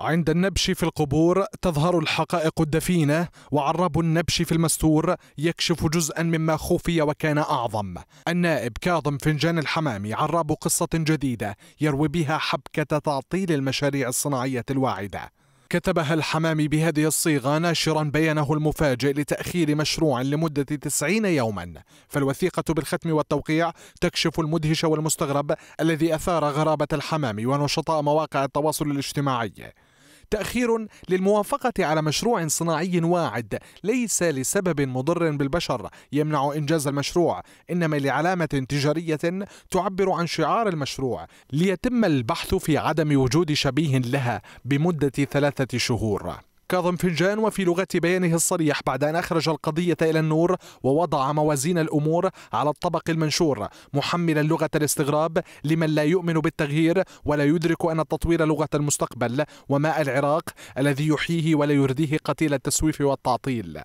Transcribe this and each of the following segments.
عند النبش في القبور تظهر الحقائق الدفينة وعراب النبش في المستور يكشف جزءا مما خفي وكان أعظم النائب كاظم فنجان الحمامي عراب قصة جديدة يروي بها حبكة تعطيل المشاريع الصناعية الواعدة كتبها الحمامي بهذه الصيغة ناشرا بيانه المفاجئ لتأخير مشروع لمدة 90 يوما فالوثيقة بالختم والتوقيع تكشف المدهش والمستغرب الذي أثار غرابة الحمامي ونشطاء مواقع التواصل الاجتماعي تأخير للموافقة على مشروع صناعي واعد ليس لسبب مضر بالبشر يمنع إنجاز المشروع إنما لعلامة تجارية تعبر عن شعار المشروع ليتم البحث في عدم وجود شبيه لها بمدة ثلاثة شهور كاظم فنجان وفي لغة بيانه الصريح بعد أن أخرج القضية إلى النور ووضع موازين الأمور على الطبق المنشور محملا لغة الاستغراب لمن لا يؤمن بالتغيير ولا يدرك أن التطوير لغة المستقبل وماء العراق الذي يحييه ولا يرديه قتيل التسويف والتعطيل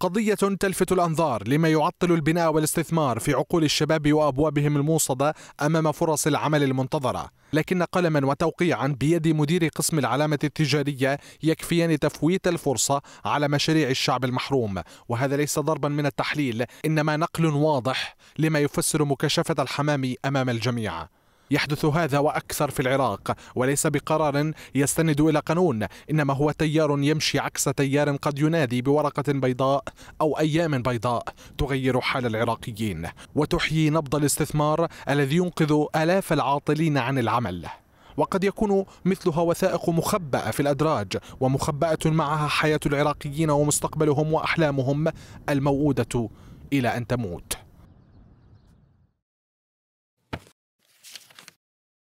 قضية تلفت الأنظار لما يعطل البناء والاستثمار في عقول الشباب وأبوابهم الموصدة أمام فرص العمل المنتظرة لكن قلما وتوقيعا بيد مدير قسم العلامة التجارية يكفيان تفويت الفرصة على مشاريع الشعب المحروم وهذا ليس ضربا من التحليل إنما نقل واضح لما يفسر مكاشفة الحمام أمام الجميع يحدث هذا وأكثر في العراق وليس بقرار يستند إلى قانون إنما هو تيار يمشي عكس تيار قد ينادي بورقة بيضاء أو أيام بيضاء تغير حال العراقيين وتحيي نبض الاستثمار الذي ينقذ آلاف العاطلين عن العمل وقد يكون مثلها وثائق مخبأة في الأدراج ومخبأة معها حياة العراقيين ومستقبلهم وأحلامهم الموؤودة إلى أن تموت